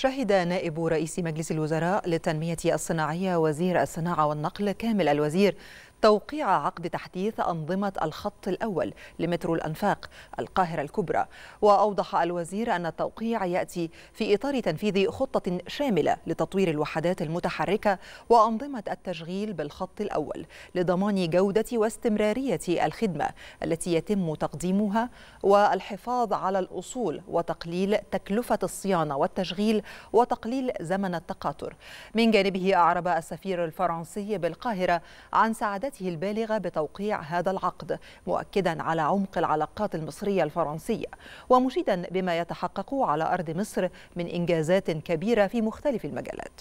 شهد نائب رئيس مجلس الوزراء للتنمية الصناعية وزير الصناعة والنقل كامل الوزير توقيع عقد تحديث أنظمة الخط الأول لمترو الأنفاق القاهرة الكبرى وأوضح الوزير أن التوقيع يأتي في إطار تنفيذ خطة شاملة لتطوير الوحدات المتحركة وأنظمة التشغيل بالخط الأول لضمان جودة واستمرارية الخدمة التي يتم تقديمها والحفاظ على الأصول وتقليل تكلفة الصيانة والتشغيل وتقليل زمن التقاطر من جانبه أعرب السفير الفرنسي بالقاهرة عن سعادة جدارته البالغة بتوقيع هذا العقد مؤكدا على عمق العلاقات المصرية الفرنسية ومشيدا بما يتحقق على أرض مصر من إنجازات كبيرة في مختلف المجالات